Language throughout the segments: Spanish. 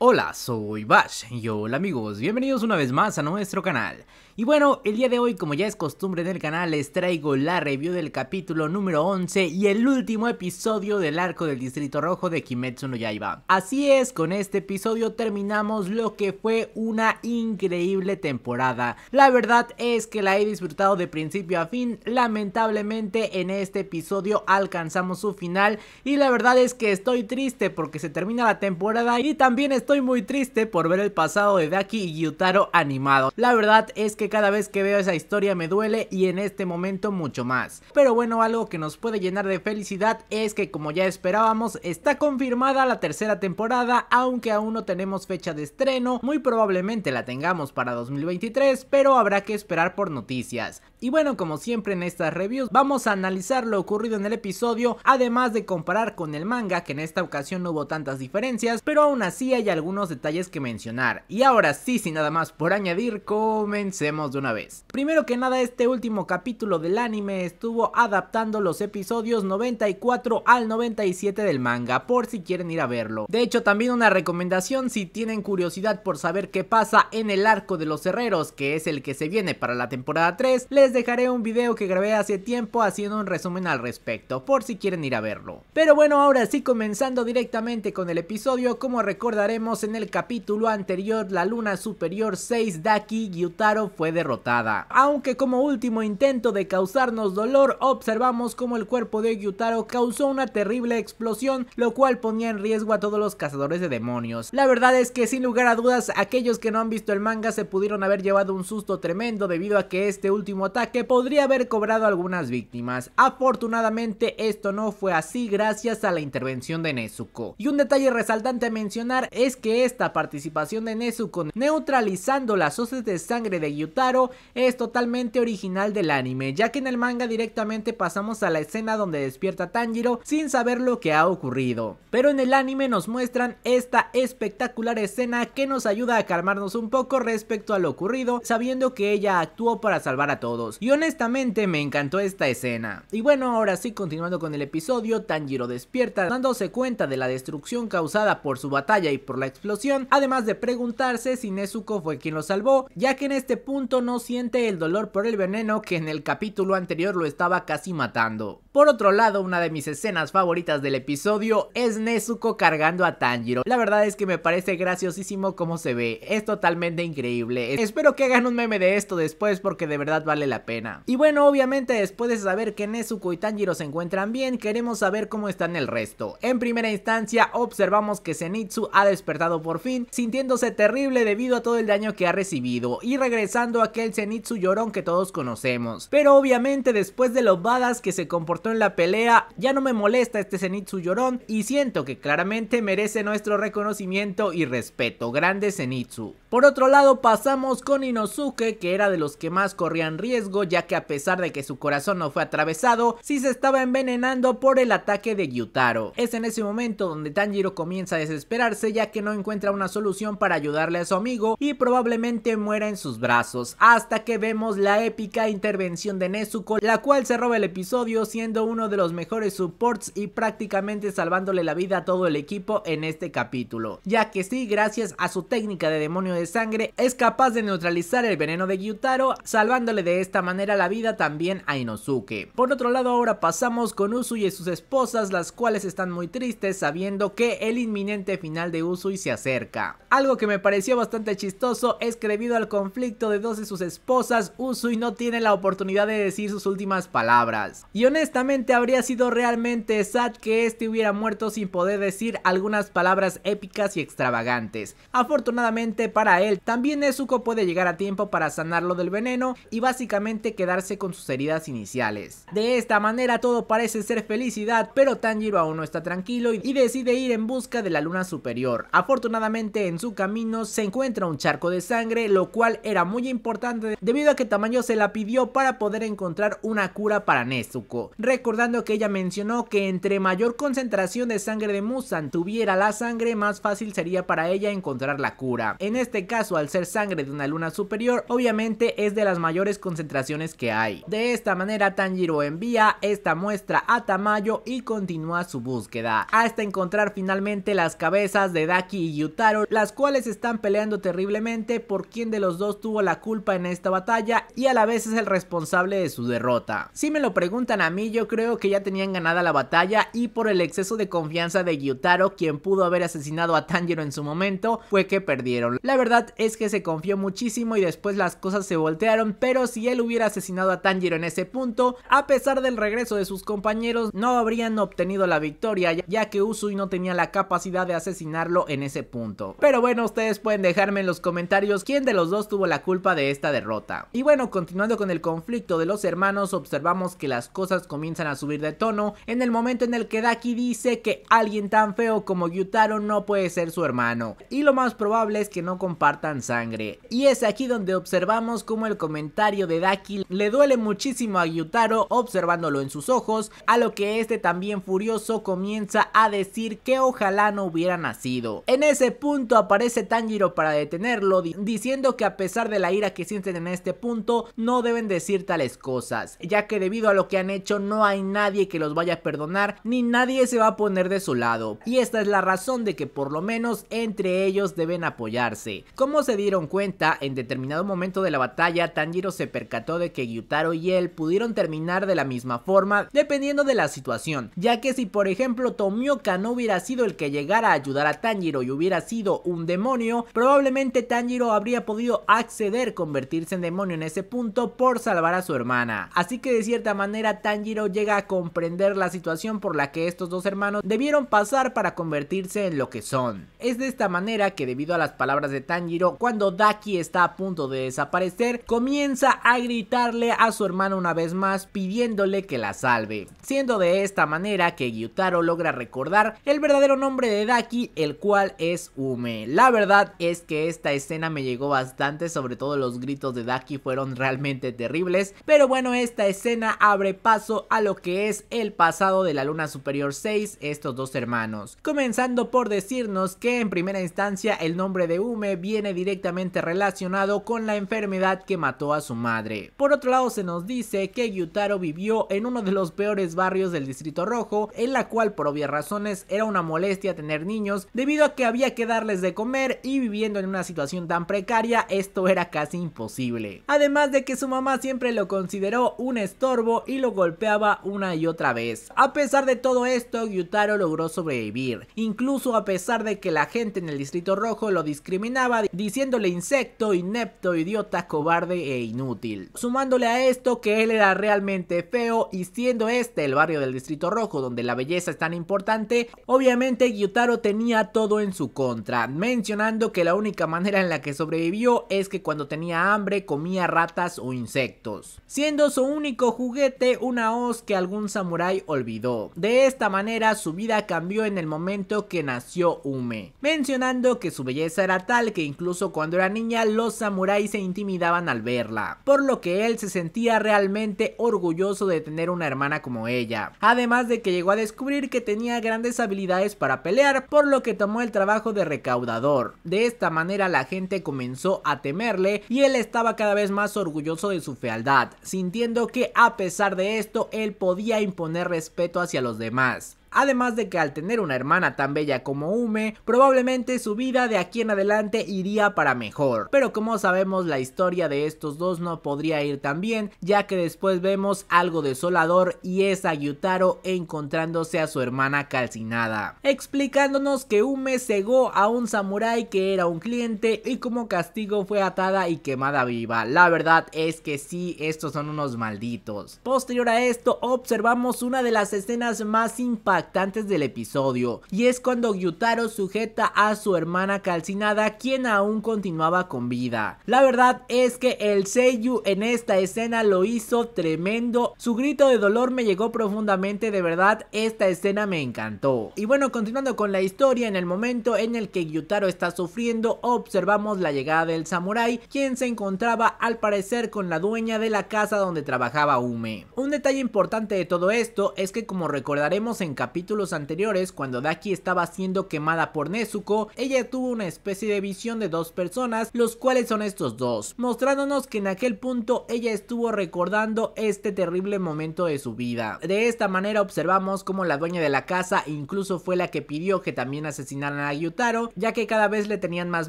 Hola, soy Bash y hola amigos, bienvenidos una vez más a nuestro canal. Y bueno, el día de hoy como ya es costumbre en el canal les traigo la review del capítulo número 11 y el último episodio del arco del Distrito Rojo de Kimetsu no Yaiba. Así es, con este episodio terminamos lo que fue una increíble temporada. La verdad es que la he disfrutado de principio a fin, lamentablemente en este episodio alcanzamos su final y la verdad es que estoy triste porque se termina la temporada y también estoy estoy muy triste por ver el pasado de Daki y Yutaro animado. La verdad es que cada vez que veo esa historia me duele y en este momento mucho más. Pero bueno, algo que nos puede llenar de felicidad es que como ya esperábamos, está confirmada la tercera temporada, aunque aún no tenemos fecha de estreno, muy probablemente la tengamos para 2023, pero habrá que esperar por noticias. Y bueno, como siempre en estas reviews, vamos a analizar lo ocurrido en el episodio, además de comparar con el manga, que en esta ocasión no hubo tantas diferencias, pero aún así hay algunos detalles que mencionar. Y ahora sí, sin nada más por añadir, comencemos de una vez. Primero que nada, este último capítulo del anime estuvo adaptando los episodios 94 al 97 del manga, por si quieren ir a verlo. De hecho, también una recomendación si tienen curiosidad por saber qué pasa en el arco de los herreros, que es el que se viene para la temporada 3, les dejaré un video que grabé hace tiempo haciendo un resumen al respecto, por si quieren ir a verlo. Pero bueno, ahora sí comenzando directamente con el episodio, como recordaremos en el capítulo anterior, la luna superior 6 Daki Gyutaro fue derrotada. Aunque como último intento de causarnos dolor, observamos como el cuerpo de Gyutaro causó una terrible explosión, lo cual ponía en riesgo a todos los cazadores de demonios. La verdad es que sin lugar a dudas, aquellos que no han visto el manga se pudieron haber llevado un susto tremendo debido a que este último ataque podría haber cobrado algunas víctimas. Afortunadamente esto no fue así gracias a la intervención de Nezuko. Y un detalle resaltante a mencionar es que esta participación de Nezuko neutralizando las hoces de sangre de Yutaro es totalmente original del anime, ya que en el manga directamente pasamos a la escena donde despierta Tanjiro sin saber lo que ha ocurrido. Pero en el anime nos muestran esta espectacular escena que nos ayuda a calmarnos un poco respecto a lo ocurrido, sabiendo que ella actuó para salvar a todos. Y honestamente me encantó esta escena. Y bueno, ahora sí, continuando con el episodio, Tanjiro despierta dándose cuenta de la destrucción causada por su batalla y por la explosión, además de preguntarse si Nezuko fue quien lo salvó, ya que en este punto no siente el dolor por el veneno que en el capítulo anterior lo estaba casi matando. Por otro lado, una de mis escenas favoritas del episodio es Nezuko cargando a Tanjiro. La verdad es que me parece graciosísimo como se ve, es totalmente increíble. Espero que hagan un meme de esto después porque de verdad vale la pena. Y bueno, obviamente después de saber que Nezuko y Tanjiro se encuentran bien, queremos saber cómo están el resto. En primera instancia, observamos que Zenitsu ha despertado dado por fin, sintiéndose terrible debido a todo el daño que ha recibido y regresando a aquel Zenitsu llorón que todos conocemos. Pero obviamente después de los badas que se comportó en la pelea, ya no me molesta este Zenitsu llorón y siento que claramente merece nuestro reconocimiento y respeto. Grande Zenitsu. Por otro lado pasamos con Inosuke que era de los que más corrían riesgo ya que a pesar de que su corazón no fue atravesado, sí se estaba envenenando por el ataque de Gyutaro. Es en ese momento donde Tanjiro comienza a desesperarse ya que no encuentra una solución para ayudarle a su amigo y probablemente muera en sus brazos, hasta que vemos la épica intervención de Nezuko, la cual se roba el episodio siendo uno de los mejores supports y prácticamente salvándole la vida a todo el equipo en este capítulo, ya que sí, gracias a su técnica de demonio de sangre, es capaz de neutralizar el veneno de Gyutaro, salvándole de esta manera la vida también a Inosuke. Por otro lado, ahora pasamos con Usu y sus esposas, las cuales están muy tristes sabiendo que el inminente final de Uzu y se acerca. Algo que me pareció bastante chistoso es que debido al conflicto de dos de sus esposas, Usui no tiene la oportunidad de decir sus últimas palabras. Y honestamente habría sido realmente sad que este hubiera muerto sin poder decir algunas palabras épicas y extravagantes. Afortunadamente para él, también Nezuko puede llegar a tiempo para sanarlo del veneno y básicamente quedarse con sus heridas iniciales. De esta manera todo parece ser felicidad, pero Tanjiro aún no está tranquilo y decide ir en busca de la luna superior. Afortunadamente en su camino se encuentra un charco de sangre, lo cual era muy importante debido a que Tamayo se la pidió para poder encontrar una cura para Nezuko. Recordando que ella mencionó que entre mayor concentración de sangre de Musan tuviera la sangre, más fácil sería para ella encontrar la cura. En este caso, al ser sangre de una luna superior, obviamente es de las mayores concentraciones que hay. De esta manera, Tanjiro envía esta muestra a Tamayo y continúa su búsqueda, hasta encontrar finalmente las cabezas de Daki y Yutaro, las cuales están peleando terriblemente por quién de los dos tuvo la culpa en esta batalla y a la vez es el responsable de su derrota. Si me lo preguntan a mí, yo creo que ya tenían ganada la batalla y por el exceso de confianza de Yutaro quien pudo haber asesinado a Tanjiro en su momento, fue que perdieron. La verdad es que se confió muchísimo y después las cosas se voltearon, pero si él hubiera asesinado a Tanjiro en ese punto, a pesar del regreso de sus compañeros, no habrían obtenido la victoria, ya que Usui no tenía la capacidad de asesinarlo en ese punto. Pero bueno, ustedes pueden dejarme en los comentarios quién de los dos tuvo la culpa de esta derrota. Y bueno, continuando con el conflicto de los hermanos, observamos que las cosas comienzan a subir de tono en el momento en el que Daki dice que alguien tan feo como Yutaro no puede ser su hermano. Y lo más probable es que no compartan sangre. Y es aquí donde observamos cómo el comentario de Daki le duele muchísimo a Yutaro observándolo en sus ojos, a lo que este también furioso comienza a decir que ojalá no hubiera nacido. En ese punto aparece Tanjiro para detenerlo, diciendo que a pesar de la ira que sienten en este punto, no deben decir tales cosas, ya que debido a lo que han hecho no hay nadie que los vaya a perdonar, ni nadie se va a poner de su lado. Y esta es la razón de que por lo menos entre ellos deben apoyarse. Como se dieron cuenta, en determinado momento de la batalla, Tanjiro se percató de que Gyutaro y él pudieron terminar de la misma forma, dependiendo de la situación, ya que si por ejemplo Tomioka no hubiera sido el que llegara a ayudar a Tanjiro y hubiera sido un demonio, probablemente Tanjiro habría podido acceder convertirse en demonio en ese punto por salvar a su hermana. Así que de cierta manera Tanjiro llega a comprender la situación por la que estos dos hermanos debieron pasar para convertirse en lo que son. Es de esta manera que debido a las palabras de Tanjiro, cuando Daki está a punto de desaparecer, comienza a gritarle a su hermana una vez más pidiéndole que la salve. Siendo de esta manera que Gyutaro logra recordar el verdadero nombre de Daki, el cual es Ume. La verdad es que esta escena me llegó bastante, sobre todo los gritos de Daki fueron realmente terribles, pero bueno, esta escena abre paso a lo que es el pasado de la Luna Superior 6, estos dos hermanos. Comenzando por decirnos que en primera instancia el nombre de Ume viene directamente relacionado con la enfermedad que mató a su madre. Por otro lado se nos dice que Gyutaro vivió en uno de los peores barrios del Distrito Rojo, en la cual por obvias razones era una molestia tener niños debido a que había que darles de comer y viviendo en una situación tan precaria esto era casi imposible. Además de que su mamá siempre lo consideró un estorbo y lo golpeaba una y otra vez. A pesar de todo esto, Gyutaro logró sobrevivir, incluso a pesar de que la gente en el Distrito Rojo lo discriminaba diciéndole insecto, inepto, idiota, cobarde e inútil. Sumándole a esto que él era realmente feo y siendo este el barrio del Distrito Rojo donde la belleza es tan importante, obviamente Gyutaro tenía todo en su contra, mencionando que la única manera en la que sobrevivió es que cuando tenía hambre comía ratas o insectos, siendo su único juguete una hoz que algún samurái olvidó. De esta manera su vida cambió en el momento que nació Ume, mencionando que su belleza era tal que incluso cuando era niña los samuráis se intimidaban al verla, por lo que él se sentía realmente orgulloso de tener una hermana como ella, además de que llegó a descubrir que tenía grandes habilidades para pelear, por lo que tomó el trabajo de recaudador. De esta manera la gente comenzó a temerle y él estaba cada vez más orgulloso de su fealdad, sintiendo que a pesar de esto él podía imponer respeto hacia los demás. Además de que al tener una hermana tan bella como Ume, probablemente su vida de aquí en adelante iría para mejor. Pero como sabemos la historia de estos dos no podría ir tan bien, ya que después vemos algo desolador y es a Yutaro encontrándose a su hermana calcinada. Explicándonos que Ume cegó a un samurái que era un cliente y como castigo fue atada y quemada viva. La verdad es que sí, estos son unos malditos. Posterior a esto observamos una de las escenas más impactantes del episodio, y es cuando Gyutaro sujeta a su hermana calcinada quien aún continuaba con vida. La verdad es que el Seiyu en esta escena lo hizo tremendo, su grito de dolor me llegó profundamente, de verdad esta escena me encantó. Y bueno, continuando con la historia, en el momento en el que Gyutaro está sufriendo, observamos la llegada del samurai quien se encontraba al parecer con la dueña de la casa donde trabajaba Ume. Un detalle importante de todo esto es que como recordaremos en capítulo capítulos anteriores, cuando Daki estaba siendo quemada por Nezuko, ella tuvo una especie de visión de dos personas, los cuales son estos dos, mostrándonos que en aquel punto ella estuvo recordando este terrible momento de su vida. De esta manera observamos como la dueña de la casa incluso fue la que pidió que también asesinaran a Gyutaro ya que cada vez le tenían más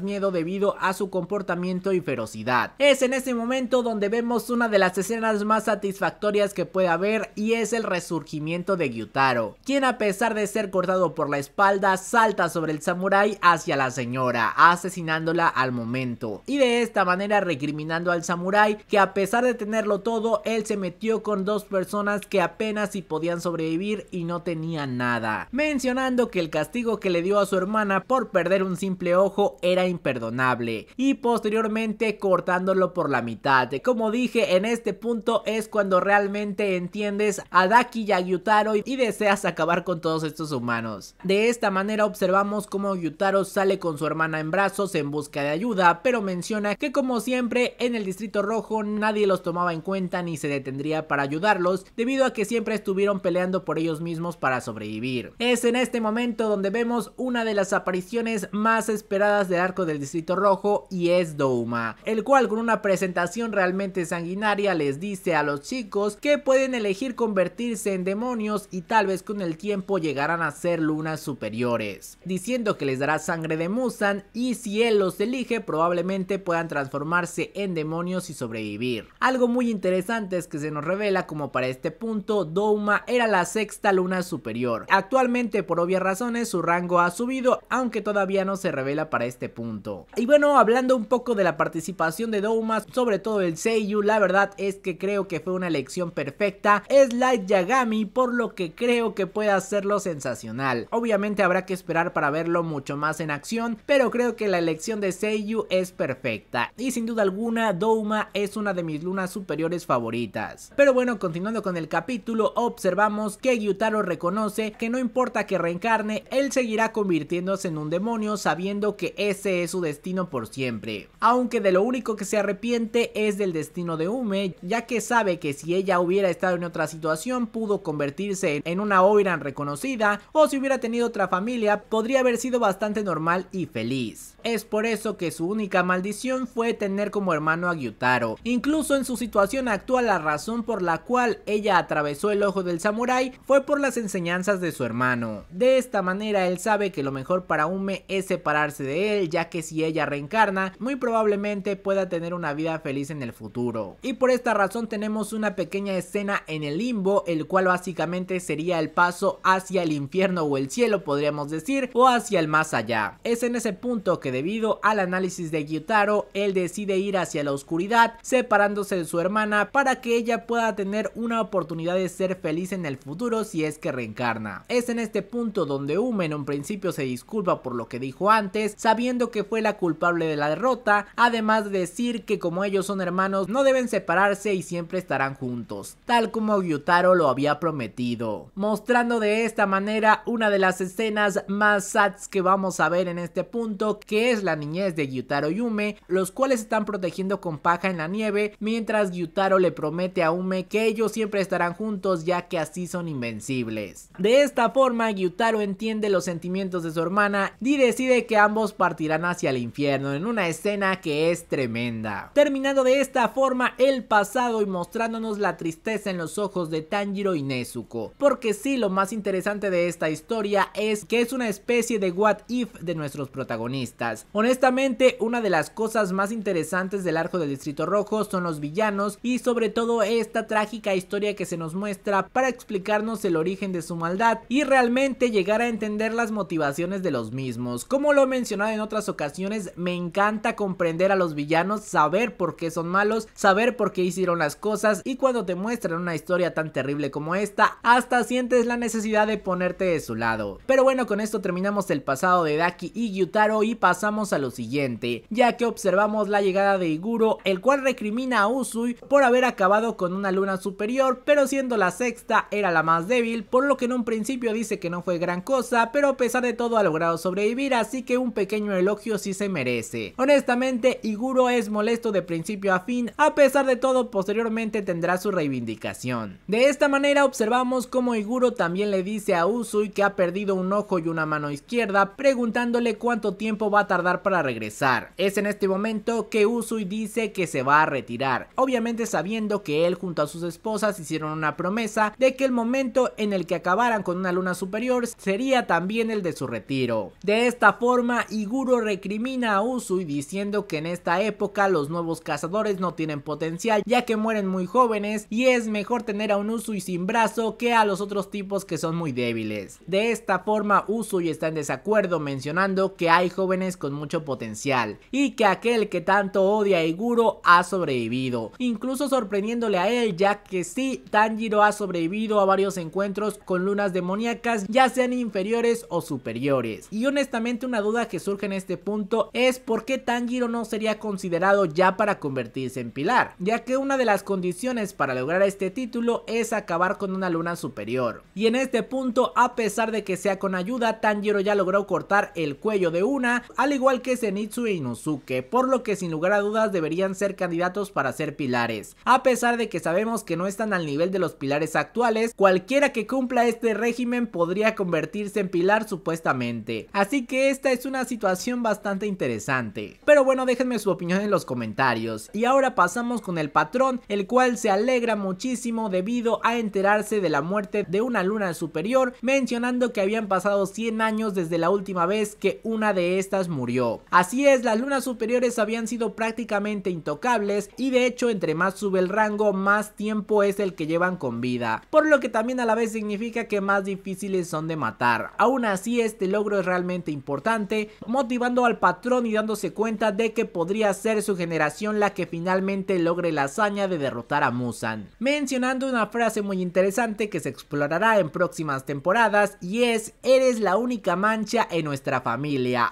miedo debido a su comportamiento y ferocidad. Es en ese momento donde vemos una de las escenas más satisfactorias que puede haber y es el resurgimiento de Gyutaro, quien a pesar de ser cortado por la espalda, salta sobre el samurái hacia la señora, asesinándola al momento. Y de esta manera recriminando al samurái que a pesar de tenerlo todo, él se metió con dos personas que apenas si podían sobrevivir y no tenían nada. Mencionando que el castigo que le dio a su hermana por perder un simple ojo era imperdonable. Y posteriormente cortándolo por la mitad. Como dije, en este punto es cuando realmente entiendes a Daki Yutaro y deseas acabar con todos estos humanos. De esta manera observamos cómo Yutaro sale con su hermana en brazos en busca de ayuda, pero menciona que como siempre en el distrito rojo nadie los tomaba en cuenta ni se detendría para ayudarlos debido a que siempre estuvieron peleando por ellos mismos para sobrevivir. Es en este momento donde vemos una de las apariciones más esperadas del arco del distrito rojo y es Douma, el cual con una presentación realmente sanguinaria les dice a los chicos que pueden elegir convertirse en demonios y tal vez con el tiempo llegarán a ser lunas superiores, diciendo que les dará sangre de Musan y si él los elige probablemente puedan transformarse en demonios y sobrevivir. Algo muy interesante es que se nos revela como para este punto Douma era la sexta luna superior. Actualmente por obvias razones su rango ha subido aunque todavía no se revela para este punto. Y bueno hablando un poco de la participación de Douma sobre todo el Seiyu la verdad es que creo que fue una elección perfecta es Light Yagami por lo que creo que pueda hacerlo sensacional. Obviamente habrá que esperar para verlo mucho más en acción, pero creo que la elección de Seiyu es perfecta. Y sin duda alguna, Douma es una de mis lunas superiores favoritas. Pero bueno, continuando con el capítulo, observamos que Gyutaro reconoce que no importa que reencarne, él seguirá convirtiéndose en un demonio sabiendo que ese es su destino por siempre. Aunque de lo único que se arrepiente es del destino de Ume, ya que sabe que si ella hubiera estado en otra situación pudo convertirse en una Oiran reconocida o si hubiera tenido otra familia podría haber sido bastante normal y feliz. Es por eso que su única maldición fue tener como hermano a Gyutaro. Incluso en su situación actual la razón por la cual ella atravesó el ojo del samurái fue por las enseñanzas de su hermano. De esta manera él sabe que lo mejor para Ume es separarse de él ya que si ella reencarna muy probablemente pueda tener una vida feliz en el futuro. Y por esta razón tenemos una pequeña escena en el limbo el cual básicamente sería el paso hacia el infierno o el cielo podríamos decir o hacia el más allá. Es en ese punto que debido al análisis de Gyutaro, él decide ir hacia la oscuridad, separándose de su hermana para que ella pueda tener una oportunidad de ser feliz en el futuro si es que reencarna. Es en este punto donde Ume en un principio se disculpa por lo que dijo antes, sabiendo que fue la culpable de la derrota, además de decir que como ellos son hermanos no deben separarse y siempre estarán juntos, tal como Gyutaro lo había prometido, mostrando de esta manera una de las escenas más sats que vamos a ver en este punto, que es la niñez de Gyutaro y Ume, los cuales están protegiendo con paja en la nieve, mientras Gyutaro le promete a Ume que ellos siempre estarán juntos ya que así son invencibles. De esta forma, Gyutaro entiende los sentimientos de su hermana y decide que ambos partirán hacia el infierno en una escena que es tremenda. Terminando de esta forma el pasado y mostrándonos la tristeza en los ojos de Tanjiro y Nezuko, porque sí, lo más interesante de esta historia es que es una especie de what if de nuestros protagonistas Honestamente, una de las cosas más interesantes del arco del Distrito Rojo son los villanos y sobre todo esta trágica historia que se nos muestra para explicarnos el origen de su maldad y realmente llegar a entender las motivaciones de los mismos. Como lo he mencionado en otras ocasiones, me encanta comprender a los villanos, saber por qué son malos, saber por qué hicieron las cosas y cuando te muestran una historia tan terrible como esta, hasta sientes la necesidad de ponerte de su lado. Pero bueno, con esto terminamos el pasado de Daki y Gyutaro y pasamos pasamos a lo siguiente, ya que observamos la llegada de Iguro, el cual recrimina a Usui por haber acabado con una luna superior, pero siendo la sexta era la más débil, por lo que en un principio dice que no fue gran cosa, pero a pesar de todo ha logrado sobrevivir, así que un pequeño elogio sí se merece. Honestamente, Iguro es molesto de principio a fin, a pesar de todo posteriormente tendrá su reivindicación. De esta manera observamos cómo Iguro también le dice a Usui que ha perdido un ojo y una mano izquierda, preguntándole cuánto tiempo va a tardar para regresar. Es en este momento que Usui dice que se va a retirar, obviamente sabiendo que él junto a sus esposas hicieron una promesa de que el momento en el que acabaran con una luna superior sería también el de su retiro. De esta forma, Iguro recrimina a Usui diciendo que en esta época los nuevos cazadores no tienen potencial ya que mueren muy jóvenes y es mejor tener a un Usui sin brazo que a los otros tipos que son muy débiles. De esta forma, Usui está en desacuerdo mencionando que hay jóvenes con mucho potencial y que aquel que tanto odia a Iguro ha sobrevivido, incluso sorprendiéndole a él ya que sí, Tanjiro ha sobrevivido a varios encuentros con lunas demoníacas ya sean inferiores o superiores. Y honestamente una duda que surge en este punto es por qué Tanjiro no sería considerado ya para convertirse en pilar, ya que una de las condiciones para lograr este título es acabar con una luna superior. Y en este punto, a pesar de que sea con ayuda, Tanjiro ya logró cortar el cuello de una, al igual que Senitsu e Inosuke por lo que sin lugar a dudas deberían ser candidatos para ser pilares. A pesar de que sabemos que no están al nivel de los pilares actuales, cualquiera que cumpla este régimen podría convertirse en pilar supuestamente. Así que esta es una situación bastante interesante. Pero bueno, déjenme su opinión en los comentarios. Y ahora pasamos con el patrón, el cual se alegra muchísimo debido a enterarse de la muerte de una luna superior, mencionando que habían pasado 100 años desde la última vez que una de estas murió. Así es, las lunas superiores habían sido prácticamente intocables y de hecho entre más sube el rango más tiempo es el que llevan con vida, por lo que también a la vez significa que más difíciles son de matar. Aún así este logro es realmente importante, motivando al patrón y dándose cuenta de que podría ser su generación la que finalmente logre la hazaña de derrotar a Musan. Mencionando una frase muy interesante que se explorará en próximas temporadas y es, eres la única mancha en nuestra familia,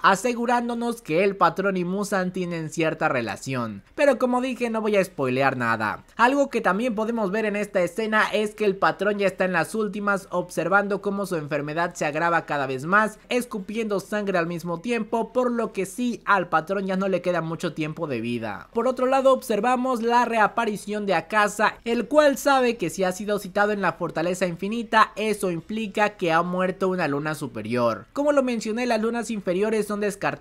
que el patrón y Musan tienen cierta relación. Pero como dije no voy a spoilear nada. Algo que también podemos ver en esta escena es que el patrón ya está en las últimas observando cómo su enfermedad se agrava cada vez más, escupiendo sangre al mismo tiempo, por lo que sí al patrón ya no le queda mucho tiempo de vida. Por otro lado observamos la reaparición de Akasa, el cual sabe que si ha sido citado en la fortaleza infinita, eso implica que ha muerto una luna superior. Como lo mencioné, las lunas inferiores son descartadas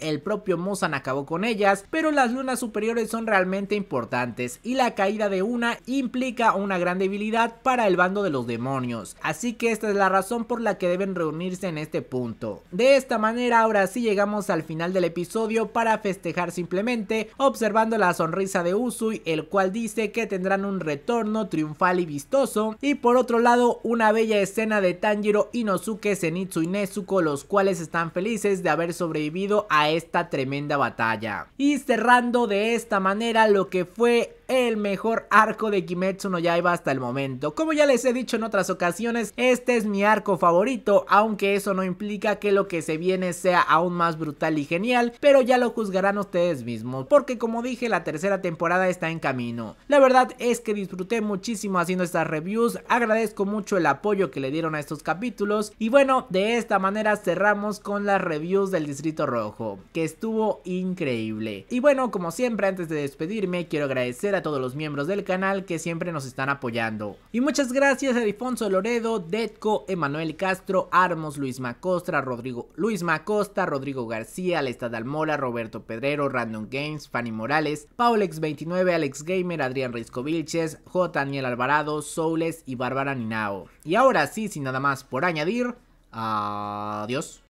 el propio Mozan acabó con ellas, pero las lunas superiores son realmente importantes y la caída de una implica una gran debilidad para el bando de los demonios, así que esta es la razón por la que deben reunirse en este punto. De esta manera ahora sí llegamos al final del episodio para festejar simplemente observando la sonrisa de Usui el cual dice que tendrán un retorno triunfal y vistoso y por otro lado una bella escena de Tanjiro, Inosuke, Zenitsu y Nezuko los cuales están felices de haber sobrevivido debido a esta tremenda batalla. Y cerrando de esta manera lo que fue el mejor arco de Kimetsu no Yaiba hasta el momento. Como ya les he dicho en otras ocasiones, este es mi arco favorito, aunque eso no implica que lo que se viene sea aún más brutal y genial, pero ya lo juzgarán ustedes mismos, porque como dije, la tercera temporada está en camino. La verdad es que disfruté muchísimo haciendo estas reviews, agradezco mucho el apoyo que le dieron a estos capítulos, y bueno, de esta manera cerramos con las reviews del Distrito Rojo, que estuvo increíble. Y bueno, como siempre, antes de despedirme, quiero agradecer a todos los miembros del canal que siempre nos están apoyando. Y muchas gracias a Alfonso Loredo, Detco, Emanuel Castro, Armos, Luis Macostra, Rodrigo Luis Macosta, Rodrigo García, Alestad Almora, Roberto Pedrero, Random Games, Fanny Morales, Paulex29, Alex Gamer, Adrián Risco Vilches, J. Daniel Alvarado, Soules y Bárbara Ninao. Y ahora sí, sin nada más por añadir, adiós.